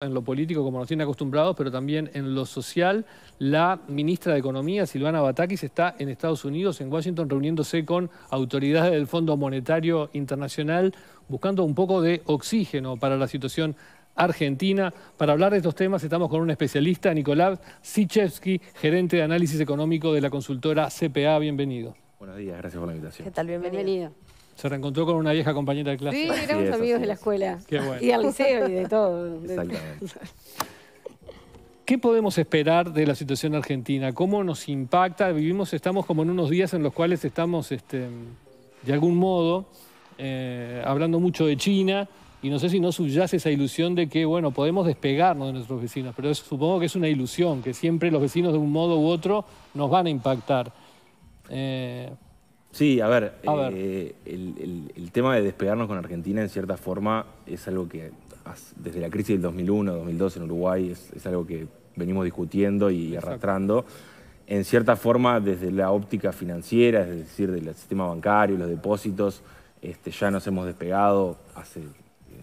en lo político como nos tiene acostumbrados, pero también en lo social. La ministra de Economía, Silvana Batakis, está en Estados Unidos, en Washington, reuniéndose con autoridades del Fondo Monetario Internacional, buscando un poco de oxígeno para la situación argentina. Para hablar de estos temas estamos con un especialista, Nicolás Sichevsky, gerente de análisis económico de la consultora CPA. Bienvenido. Buenos días, gracias por la invitación. ¿Qué tal? Bienvenido. Se reencontró con una vieja compañera de clase. Sí, éramos amigos de la escuela. Qué bueno. Y al liceo y de todo. ¿Qué podemos esperar de la situación argentina? ¿Cómo nos impacta? Vivimos, estamos como en unos días en los cuales estamos, este, de algún modo, eh, hablando mucho de China, y no sé si no subyace esa ilusión de que, bueno, podemos despegarnos de nuestros vecinos, pero supongo que es una ilusión, que siempre los vecinos de un modo u otro nos van a impactar. Eh, Sí, a ver, eh, el, tema de despegarnos con Argentina en cierta forma es algo que desde la crisis del 2001, 2002 en Uruguay es, algo que venimos discutiendo y arrastrando. En cierta forma, desde la óptica financiera, es decir, del sistema bancario, los depósitos, este, ya nos hemos despegado. Hace, eh,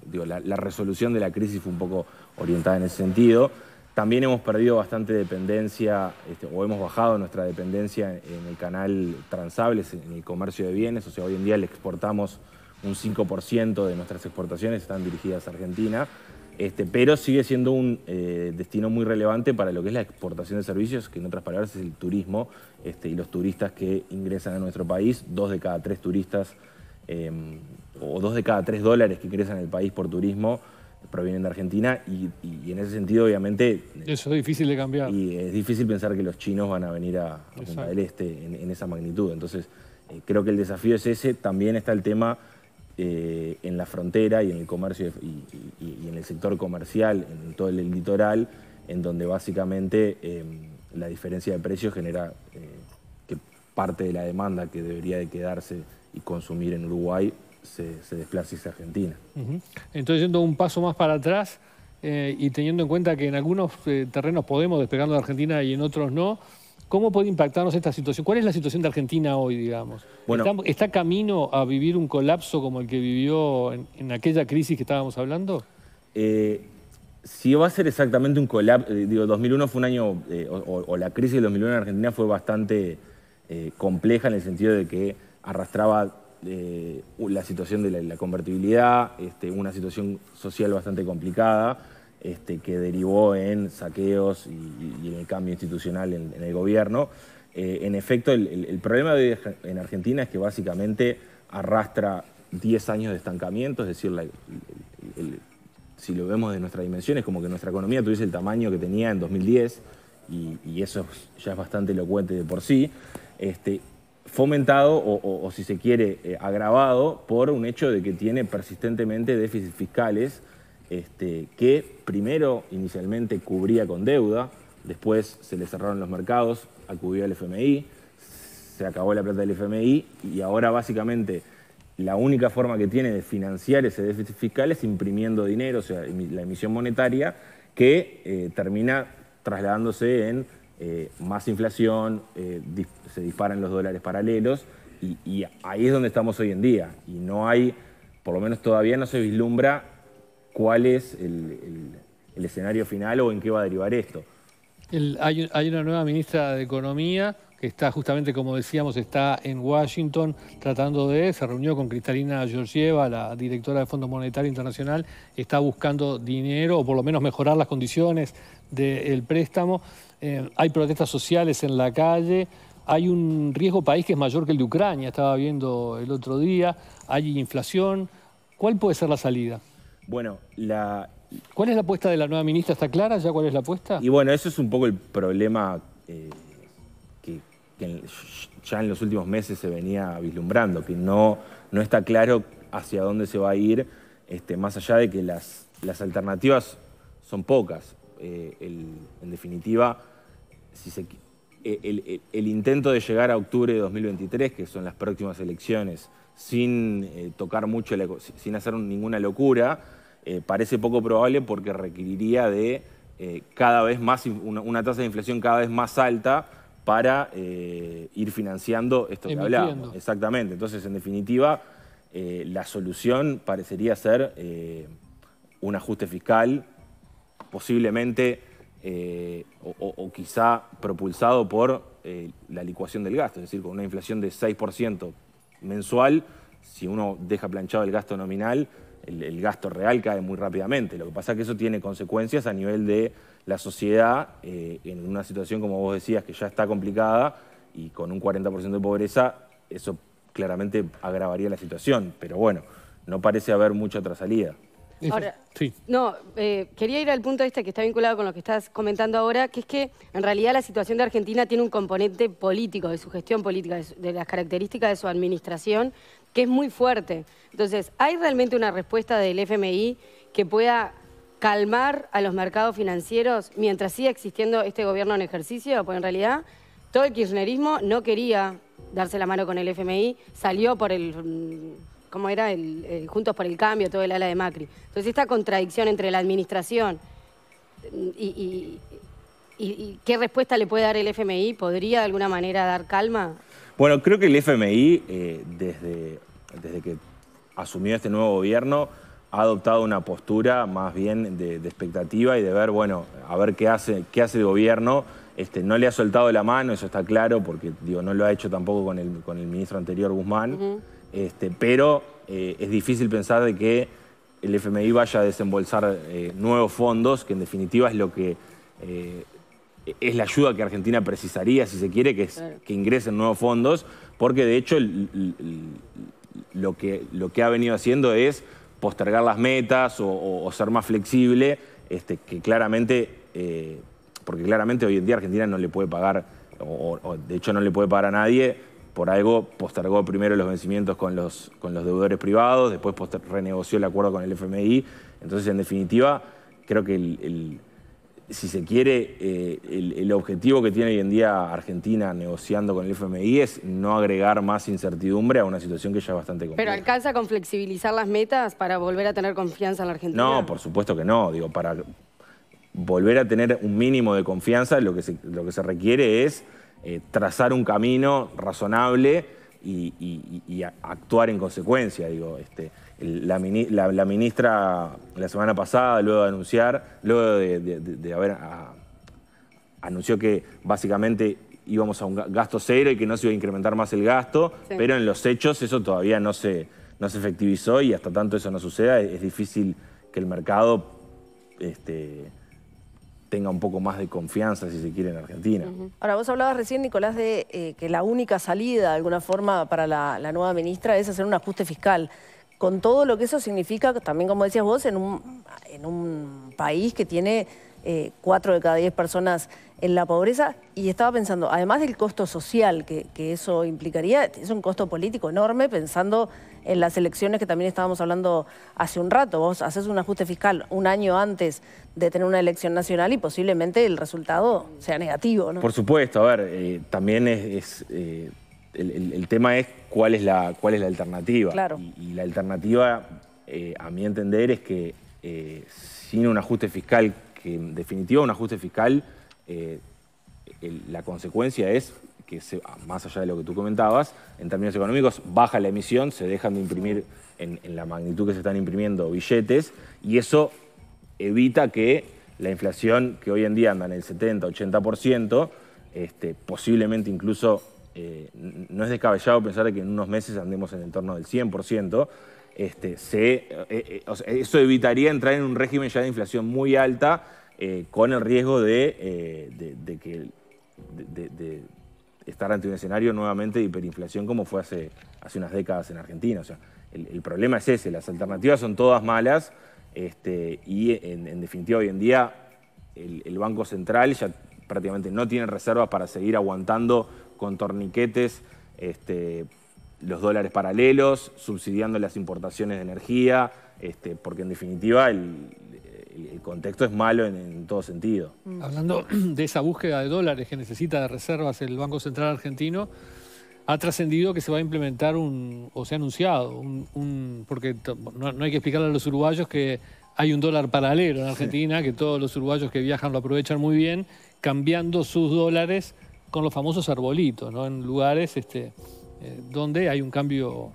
digo, la resolución de la crisis fue un poco orientada en ese sentido. También hemos perdido bastante dependencia este, o hemos bajado nuestra dependencia en el canal transables, en el comercio de bienes. O sea, hoy en día le exportamos un 5% de nuestras exportaciones, están dirigidas a Argentina. Este, pero sigue siendo un eh, destino muy relevante para lo que es la exportación de servicios, que en otras palabras es el turismo este, y los turistas que ingresan a nuestro país. Dos de cada tres turistas em, o dos de cada tres dólares que ingresan al país por turismo provienen de Argentina y, en ese sentido obviamente... Eso es difícil de cambiar. Y es difícil pensar que los chinos van a venir a, del Este en, esa magnitud. Entonces eh, creo que el desafío es ese. También está el tema eh, en la frontera y en el comercio y, en el sector comercial, en todo el litoral, en donde básicamente em, la diferencia de precios genera eh, que parte de la demanda que debería de quedarse y consumir en Uruguay se, se desplace Argentina. Entonces, yendo un paso más para atrás eh, y teniendo en cuenta que en algunos eh, terrenos podemos despegarnos de Argentina y en otros no, ¿cómo puede impactarnos esta situación? ¿Cuál es la situación de Argentina hoy, digamos? ¿Está, camino a vivir un colapso como el que vivió en, aquella crisis que estábamos hablando? Eh, si va a ser exactamente un colapso, digo, 2001 fue un año, o, o, la crisis de 2001 en Argentina fue bastante compleja en el sentido de que arrastraba eh, la situación de la, convertibilidad, este, una situación social bastante complicada este, que derivó en saqueos y, en el cambio institucional en, el gobierno. Eh, en efecto, el, problema en Argentina es que básicamente arrastra 10 años de estancamiento, es decir, si lo vemos de nuestra dimensión, es como que nuestra economía tuviese el tamaño que tenía en 2010, y, eso ya es bastante elocuente de por sí. Este, fomentado o, si se quiere, eh, agravado por un hecho de que tiene persistentemente déficits fiscales este, que primero inicialmente cubría con deuda, después se le cerraron los mercados, acudió al FMI, se acabó la plata del FMI y ahora básicamente la única forma que tiene de financiar ese déficit fiscal es imprimiendo dinero, o sea, la emisión monetaria que eh, termina trasladándose en eh, más inflación, eh, se disparan los dólares paralelos y, ahí es donde estamos hoy en día. Y no hay, por lo menos todavía no se vislumbra cuál es el, escenario final o en qué va a derivar esto. hay una nueva ministra de Economía está justamente, como decíamos, está en Washington tratando de, se reunió con Cristalina Georgieva, la directora del Fondo Monetario Internacional, está buscando dinero o por lo menos mejorar las condiciones del préstamo. Eh, hay protestas sociales en la calle. Hay un riesgo país que es mayor que el de Ucrania, estaba viendo el otro día. Hay inflación. ¿Cuál puede ser la salida? Bueno, la... ¿Cuál es la apuesta de la nueva ministra? ¿Está clara ya cuál es la apuesta? Y bueno, eso es un poco el problema eh, que ya en los últimos meses se venía vislumbrando, que no, no está claro hacia dónde se va a ir, este, más allá de que las, alternativas son pocas. Eh, en definitiva, si eh, el, intento de llegar a octubre de 2023, que son las próximas elecciones, sin eh, tocar mucho, sin hacer ninguna locura, parece poco probable porque requeriría de cada vez más, una, una tasa de inflación cada vez más alta para eh, ir financiando esto que hablábamos. Exactamente. Entonces, en definitiva, eh, la solución parecería ser eh, un ajuste fiscal, posiblemente o, quizá propulsado por la licuación del gasto, es decir, con una inflación de 6% mensual, si uno deja planchado el gasto nominal, el, el gasto real cae muy rápidamente. Lo que pasa es que eso tiene consecuencias a nivel de la sociedad eh, en una situación, como vos decías, que ya está complicada y con un 40% de pobreza, eso claramente agravaría la situación. Pero bueno, no parece haber mucha otra salida. Ahora, sí. no, eh, quería ir al punto este que está vinculado con lo que estás comentando ahora, que es que en realidad la situación de Argentina tiene un componente político, de su gestión política, de las características de su administración, que es muy fuerte. Entonces, ¿hay realmente una respuesta del FMI que pueda calmar a los mercados financieros mientras siga existiendo este gobierno en ejercicio, porque en realidad todo el kirchnerismo no quería darse la mano con el FMI, salió por el, mm, ¿cómo era? El, Juntos por el Cambio, todo el ala de Macri. Entonces esta contradicción entre la administración y, qué respuesta le puede dar el FMI, ¿podría de alguna manera dar calma? Bueno, creo que el FMI, eh, desde, desde que asumió este nuevo gobierno, ha adoptado una postura más bien de, expectativa y de ver, bueno, a ver qué hace, qué hace el gobierno. Este, no le ha soltado la mano, eso está claro, porque digo, no lo ha hecho tampoco con el, con el ministro anterior, Guzmán. Este, pero eh, es difícil pensar de que el FMI vaya a desembolsar eh, nuevos fondos, que en definitiva es lo que eh, es la ayuda que Argentina precisaría, si se quiere, que, ingresen nuevos fondos, porque de hecho lo, que, lo que ha venido haciendo es postergar las metas o, ser más flexible, este, que claramente, eh, porque claramente hoy en día Argentina no le puede pagar, o, de hecho no le puede pagar a nadie, por algo postergó primero los vencimientos con los, con los deudores privados, después renegoció el acuerdo con el FMI, entonces en definitiva creo que el si se quiere, eh, el, objetivo que tiene hoy en día Argentina negociando con el FMI es no agregar más incertidumbre a una situación que ya es bastante compleja. ¿Pero alcanza con flexibilizar las metas para volver a tener confianza en la Argentina? No, por supuesto que no. Digo, para volver a tener un mínimo de confianza lo que se, lo que se requiere es eh, trazar un camino razonable y, actuar en consecuencia. Digo, este, la, ministra la semana pasada, luego de anunciar, luego de, haber ah, anunció que básicamente íbamos a un gasto cero y que no se iba a incrementar más el gasto, pero en los hechos eso todavía no se, se efectivizó y hasta tanto eso no suceda es, difícil que el mercado este, tenga un poco más de confianza, si se quiere, en Argentina. Ahora, vos hablabas recién, Nicolás, de eh, que la única salida, de alguna forma, para la, nueva ministra es hacer un ajuste fiscal con todo lo que eso significa, también como decías vos, en un, en un país que tiene eh, cuatro de cada diez personas en la pobreza. Y estaba pensando, además del costo social que, eso implicaría, es un costo político enorme, pensando en las elecciones que también estábamos hablando hace un rato. Vos haces un ajuste fiscal un año antes de tener una elección nacional y posiblemente el resultado sea negativo. ¿no? Por supuesto, a ver, eh, también es... Eh, el, tema es cuál es la, cuál es la alternativa. Y, la alternativa, a mi entender, es que sin un ajuste fiscal en definitiva, un ajuste fiscal, eh, la consecuencia es que, ah, más allá de lo que tú comentabas, en términos económicos, baja la emisión, se dejan de imprimir en, la magnitud que se están imprimiendo billetes, y eso evita que la inflación, que hoy en día anda en el 70, 80%, este, posiblemente incluso eh, no es descabellado pensar que en unos meses andemos en el torno del 100%, este, se, eh, eh, eso evitaría entrar en un régimen ya de inflación muy alta eh, con el riesgo de, que... estar ante un escenario nuevamente de hiperinflación como fue hace, hace unas décadas en Argentina. O sea, el, problema es ese, las alternativas son todas malas este, y en, definitiva hoy en día el, Banco Central ya prácticamente no tiene reservas para seguir aguantando con torniquetes este, los dólares paralelos, subsidiando las importaciones de energía, este, porque en definitiva el, contexto es malo en, todo sentido. Mm. Hablando de esa búsqueda de dólares que necesita de reservas el Banco Central Argentino, ha trascendido que se va a implementar un, o se ha anunciado, un, porque no, hay que explicarle a los uruguayos que hay un dólar paralelo en Argentina, que todos los uruguayos que viajan lo aprovechan muy bien, cambiando sus dólares con los famosos arbolitos, ¿no? en lugares este, eh, donde hay un cambio,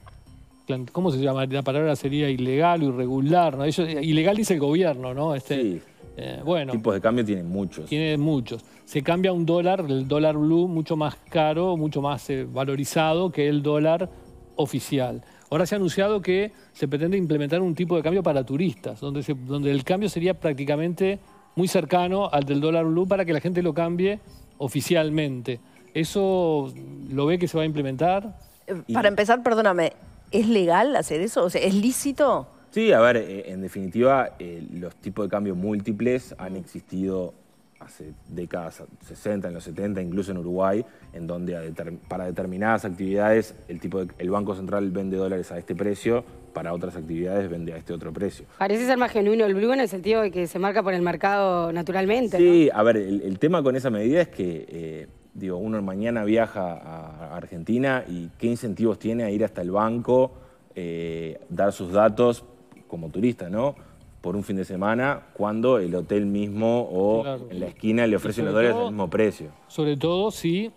¿cómo se llama? La palabra sería ilegal o irregular, ¿no? Eh, ilegal dice el gobierno, ¿no? Este, sí. Eh, bueno, tipos de cambio tienen muchos. Tiene muchos. Se cambia un dólar, el dólar blue, mucho más caro, mucho más valorizado que el dólar oficial. Ahora se ha anunciado que se pretende implementar un tipo de cambio para turistas, donde, donde el cambio sería prácticamente muy cercano al del dólar blue para que la gente lo cambie oficialmente. ¿Eso lo ve que se va a implementar? Eh, para empezar, perdóname, ¿es legal hacer eso? ¿es lícito? Sí, a ver, eh, en definitiva, eh, los tipos de cambio múltiples han existido hace décadas, 60, en los 70, incluso en Uruguay, en donde para determinadas actividades el, tipo el Banco Central vende dólares a este precio, para otras actividades vende a este otro precio. Parece ser más genuino el blue en el sentido de que se marca por el mercado naturalmente. Sí, a ver, el, tema con esa medida es que digo, uno mañana viaja a Argentina y qué incentivos tiene a ir hasta el banco, eh, dar sus datos como turista, ¿no? Por un fin de semana, cuando el hotel mismo o en la esquina le ofrecen los dólares al mismo precio. Sobre todo si,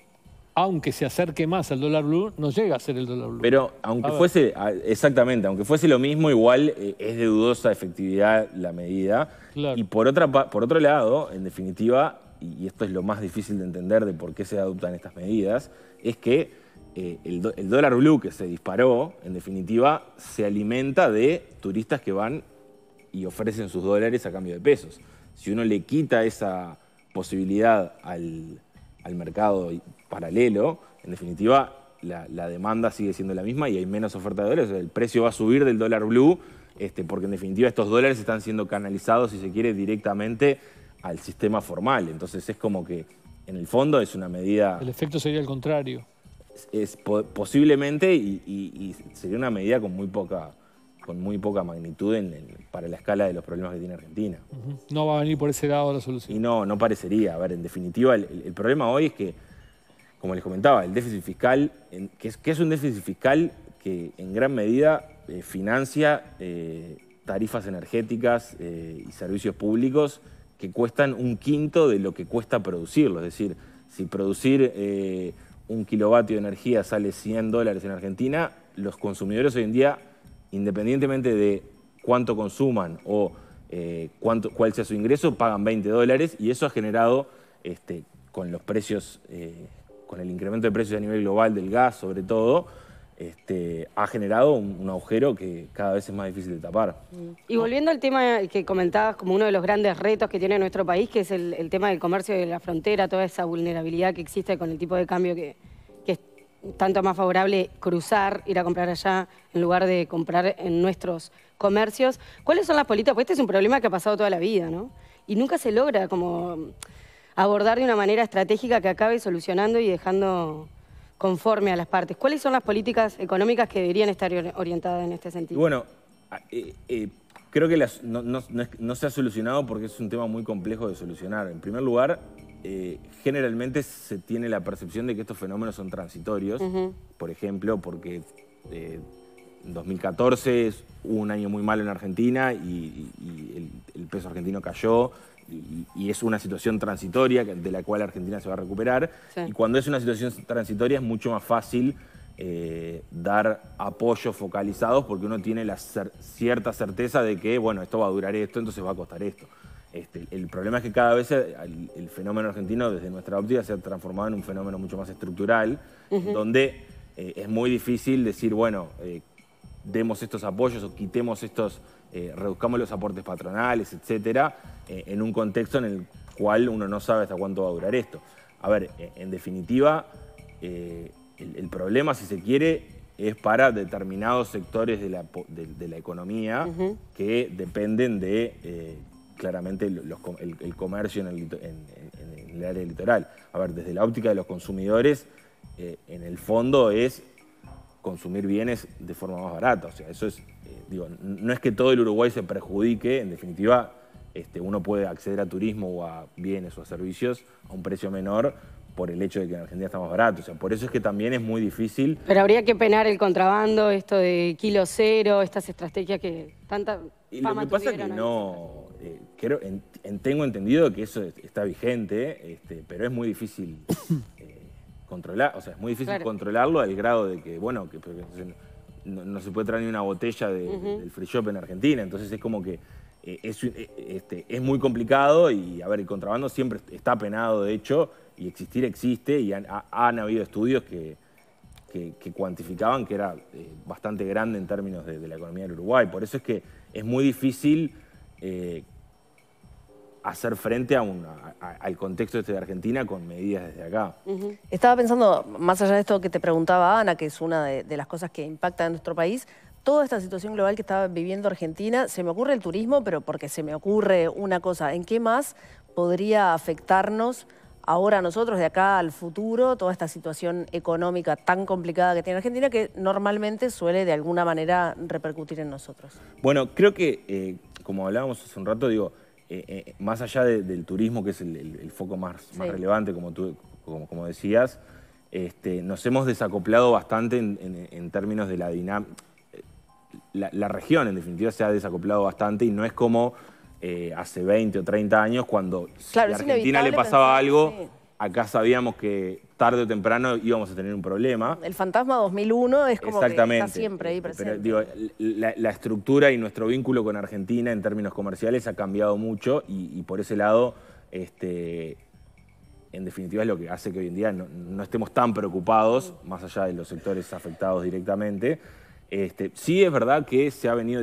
aunque se acerque más al dólar blue, no llega a ser el dólar blue. Pero aunque fuese, ah, exactamente, aunque fuese lo mismo, igual eh, es de dudosa efectividad la medida. Y por, otra, por otro lado, en definitiva, y esto es lo más difícil de entender de por qué se adoptan estas medidas, es que eh, el, dólar blue que se disparó, en definitiva, se alimenta de turistas que van y ofrecen sus dólares a cambio de pesos. Si uno le quita esa posibilidad al, mercado paralelo, en definitiva, la, demanda sigue siendo la misma y hay menos oferta de dólares. el precio va a subir del dólar blue, este, porque en definitiva estos dólares están siendo canalizados, si se quiere, directamente al sistema formal. Entonces es como que, en el fondo, es una medida... El efecto sería el contrario. Es, posiblemente y, sería una medida con muy poca con muy poca magnitud para la escala de los problemas que tiene Argentina. No va a venir por ese lado la solución. Y no, no parecería. A ver, en definitiva, el, problema hoy es que, como les comentaba, el déficit fiscal, en, que, es, un déficit fiscal que en gran medida eh, financia eh, tarifas energéticas eh, y servicios públicos que cuestan un quinto de lo que cuesta producirlo. Es decir, si producir eh, un kilovatio de energía sale 100 dólares en Argentina, los consumidores hoy en día, independientemente de cuánto consuman o eh, cuánto, cuál sea su ingreso, pagan 20 dólares y eso ha generado, este, con los precios, eh, con el incremento de precios a nivel global del gas sobre todo, este, ha generado un, agujero que cada vez es más difícil de tapar. Mm. Y volviendo al tema que comentabas como uno de los grandes retos que tiene nuestro país, que es el, tema del comercio de la frontera, toda esa vulnerabilidad que existe con el tipo de cambio que, es tanto más favorable cruzar, ir a comprar allá, en lugar de comprar en nuestros comercios. ¿Cuáles son las políticas? Pues este es un problema que ha pasado toda la vida, ¿no? Y nunca se logra como abordar de una manera estratégica que acabe solucionando y dejando conforme a las partes. ¿Cuáles son las políticas económicas que deberían estar orientadas en este sentido? Bueno, eh, eh, creo que las, no, se ha solucionado porque es un tema muy complejo de solucionar. En primer lugar, eh, generalmente se tiene la percepción de que estos fenómenos son transitorios, por ejemplo, porque... En 2014 hubo un año muy malo en Argentina y, el, peso argentino cayó y, es una situación transitoria de la cual Argentina se va a recuperar. Y cuando es una situación transitoria es mucho más fácil eh, dar apoyos focalizados porque uno tiene la cierta certeza de que, bueno, esto va a durar esto, entonces va a costar esto. Este, el problema es que cada vez el, fenómeno argentino, desde nuestra óptica, se ha transformado en un fenómeno mucho más estructural, donde eh, es muy difícil decir, bueno, eh, demos estos apoyos o quitemos estos eh, reduzcamos los aportes patronales, etcétera, eh, en un contexto en el cual uno no sabe hasta cuánto va a durar esto. A ver, eh, en definitiva, el, problema, si se quiere, es para determinados sectores de la, economía que dependen de claramente el, comercio en el, el, área litoral. A ver, desde la óptica de los consumidores, en el fondo es consumir bienes de forma más barata. O sea, eso es no es que todo el Uruguay se perjudique, en definitiva, este, uno puede acceder a turismo o a bienes o a servicios a un precio menor por el hecho de que en Argentina está más barato. por eso es que también es muy difícil. Pero habría que penar el contrabando, esto de kilo cero, estas estrategias que tanta y lo que pasa que no, eh, tengo entendido que eso está vigente, este, pero es muy difícil eh, controlar, o sea, es muy difícil controlarlo al grado de que, bueno, que no, se puede traer ni una botella de, del free shop en Argentina. Entonces es como que eh, eh, este, es, muy complicado y, a ver, el contrabando siempre está penado, de hecho, y existir existe y han, habido estudios que, que, cuantificaban que era eh, bastante grande en términos de, la economía del Uruguay. Por eso es que es muy difícil hacer frente a al contexto este de Argentina con medidas desde acá. Estaba pensando, más allá de esto que te preguntaba Ana, que es una de, las cosas que impacta en nuestro país, toda esta situación global que está viviendo Argentina, se me ocurre el turismo, pero porque se me ocurre una cosa, ¿en qué más podría afectarnos ahora nosotros, de acá al futuro, toda esta situación económica tan complicada que tiene Argentina, que normalmente suele de alguna manera repercutir en nosotros? Bueno, creo que, eh, como hablábamos hace un rato, digo, eh, eh, más allá del turismo, que es el, foco más, relevante, como, tú, como, decías, este, nos hemos desacoplado bastante en, términos de la dinámica. La, región, en definitiva, se ha desacoplado bastante y no es como eh, hace 20 o 30 años cuando a Argentina le pasaba algo acá sabíamos que tarde o temprano íbamos a tener un problema. El fantasma 2001 es como que está siempre ahí presente. la, estructura y nuestro vínculo con Argentina en términos comerciales ha cambiado mucho y, por ese lado, este, en definitiva es lo que hace que hoy en día no, estemos tan preocupados, más allá de los sectores afectados directamente. Este, sí es verdad que se ha venido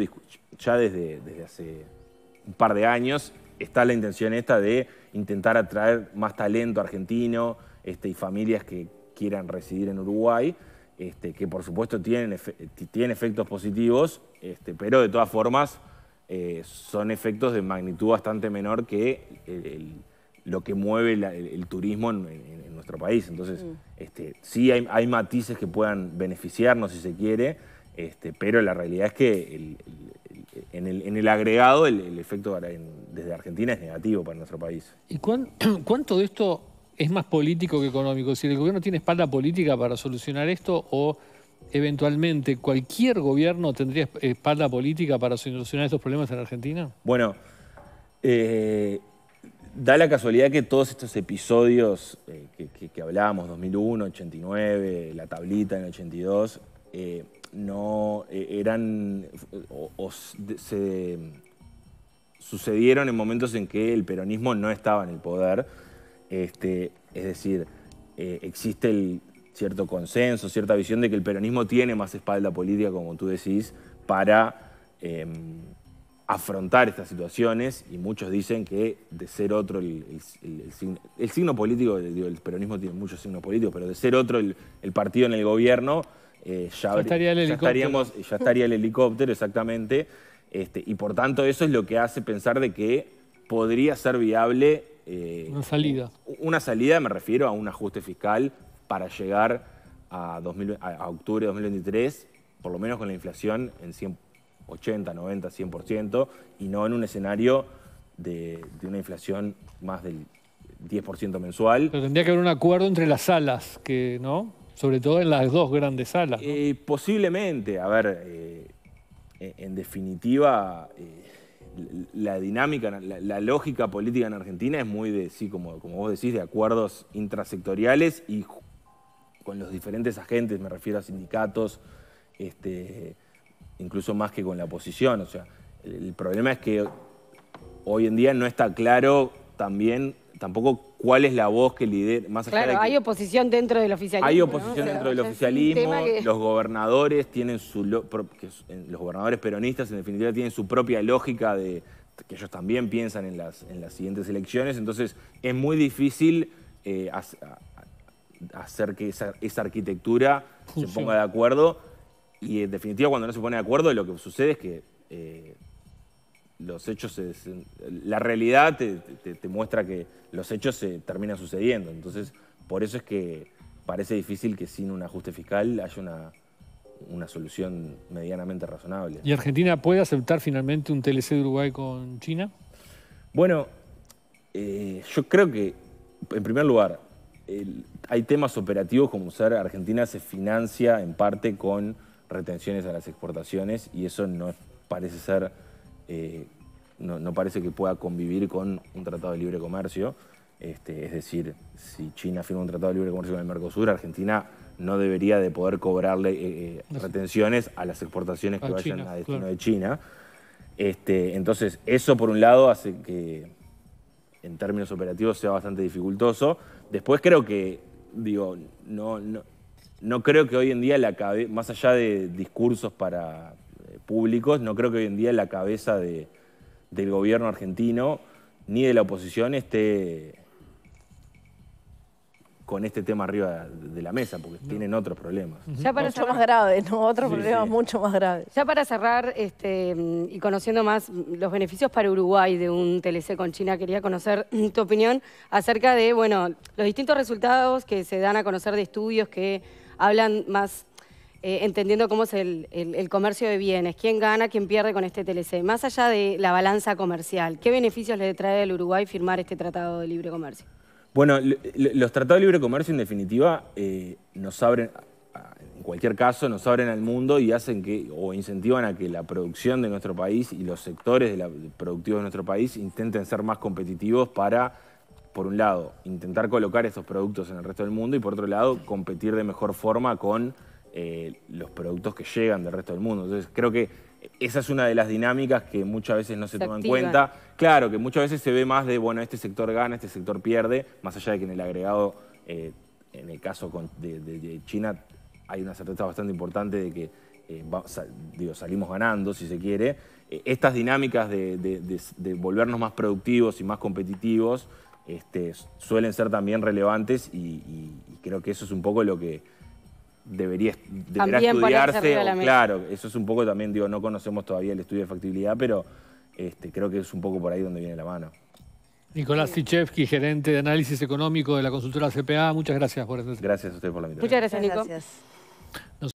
ya desde, desde hace un par de años está la intención esta de intentar atraer más talento argentino este, y familias que quieran residir en Uruguay, este, que por supuesto tienen, efectos positivos, este, pero de todas formas eh, son efectos de magnitud bastante menor que lo que mueve el, turismo en, nuestro país. Entonces, mm. sí hay, matices que puedan beneficiarnos si se quiere, pero la realidad es que en, el, agregado el, efecto desde Argentina es negativo para nuestro país. ¿Y cuánto de esto es más político que económico? Si el gobierno tiene espalda política para solucionar esto o eventualmente cualquier gobierno tendría espalda política para solucionar estos problemas en Argentina? Bueno, eh, da la casualidad que todos estos episodios eh, que, que, hablábamos, 2001, 89, la tablita en 82, eh, no eh, eran o, se sucedieron en momentos en que el peronismo no estaba en el poder. Este, es decir, eh, existe el cierto consenso, cierta visión de que el peronismo tiene más espalda política, como tú decís, para em, afrontar estas situaciones y muchos dicen que de ser otro el, signo, político, digo, el peronismo tiene muchos signos políticos, pero de ser otro el partido en el gobierno eh, ya, estaría el helicóptero. Ya, estaría el helicóptero, exactamente. Este, y por tanto, eso es lo que hace pensar de que podría ser viable. Eh, una salida. Una salida, me refiero a un ajuste fiscal para llegar a, 2000, octubre de 2023, por lo menos con la inflación en 180 80, 90, 100%, y no en un escenario de, de una inflación más del 10% mensual. Pero tendría que haber un acuerdo entre las salas, que ¿no? sobre todo en las dos grandes salas. Eh, posiblemente, a ver, eh, e-, en definitiva, eh, la dinámica, la, lógica política en Argentina es muy de, sí, como, como vos decís, de acuerdos intrasectoriales y con los diferentes agentes, me refiero a sindicatos, este, incluso más que con la oposición. O sea, el problema es que hoy en día no está claro también tampoco cuál es la voz que lidera. Más allá claro, hay oposición dentro del oficialismo. Hay oposición dentro del oficialismo, los gobernadores tienen su los gobernadores peronistas en definitiva tienen su propia lógica de que ellos también piensan en las, en las siguientes elecciones, entonces es muy difícil eh, hacer que esa, arquitectura se ponga de acuerdo y en definitiva cuando no se pone de acuerdo lo que sucede es que eh, los hechos, la realidad te, muestra que los hechos se terminan sucediendo. Entonces, por eso es que parece difícil que sin un ajuste fiscal haya una, solución medianamente razonable. ¿Y Argentina puede aceptar finalmente un TLC de Uruguay con China? Bueno, eh, yo creo que, en primer lugar, hay temas operativos como usar Argentina se financia en parte con retenciones a las exportaciones y eso no parece ser eh, no, parece que pueda convivir con un tratado de libre comercio. Este, es decir, si China firma un tratado de libre comercio con el Mercosur, Argentina no debería de poder cobrarle eh, eh, retenciones a las exportaciones que vayan a destino de China. Este, entonces, eso por un lado hace que en términos operativos sea bastante dificultoso. Después creo que, digo, no, no, creo que hoy en día, la más allá de discursos para, públicos. No creo que hoy en día la cabeza del gobierno argentino ni de la oposición esté con este tema arriba de la mesa, porque tienen otros problemas. Ya para mucho más grave, Otros problemas mucho más graves. Ya para cerrar este, y conociendo más los beneficios para Uruguay de un TLC con China, quería conocer tu opinión acerca de, bueno, los distintos resultados que se dan a conocer de estudios que hablan más eh, entendiendo cómo es el, comercio de bienes, quién gana, quién pierde con este TLC, más allá de la balanza comercial, ¿qué beneficios le trae al Uruguay firmar este Tratado de Libre Comercio? Bueno, los tratados de libre comercio en definitiva eh, nos abren, en cualquier caso, nos abren al mundo y hacen que, o incentivan a que la producción de nuestro país y los sectores productivos de nuestro país intenten ser más competitivos para por un lado, intentar colocar estos productos en el resto del mundo y por otro lado, competir de mejor forma con eh, los productos que llegan del resto del mundo. Entonces creo que esa es una de las dinámicas que muchas veces no se, toman en cuenta. Claro, que muchas veces se ve más de, bueno, este sector gana, este sector pierde, más allá de que en el agregado, eh, en el caso de, China, hay una certeza bastante importante de que eh, salimos ganando, si se quiere. estas dinámicas de, volvernos más productivos y más competitivos este, suelen ser también relevantes y, creo que eso es un poco lo que, debería, deberá estudiarse. claro, eso es un poco también, digo, no conocemos todavía el estudio de factibilidad, pero este, creo que es un poco por ahí donde viene la mano. Nicolás Sichevsky, gerente de análisis económico de la consultora CPA, muchas gracias por Gracias a usted por la invitación. Muchas gracias, Nico.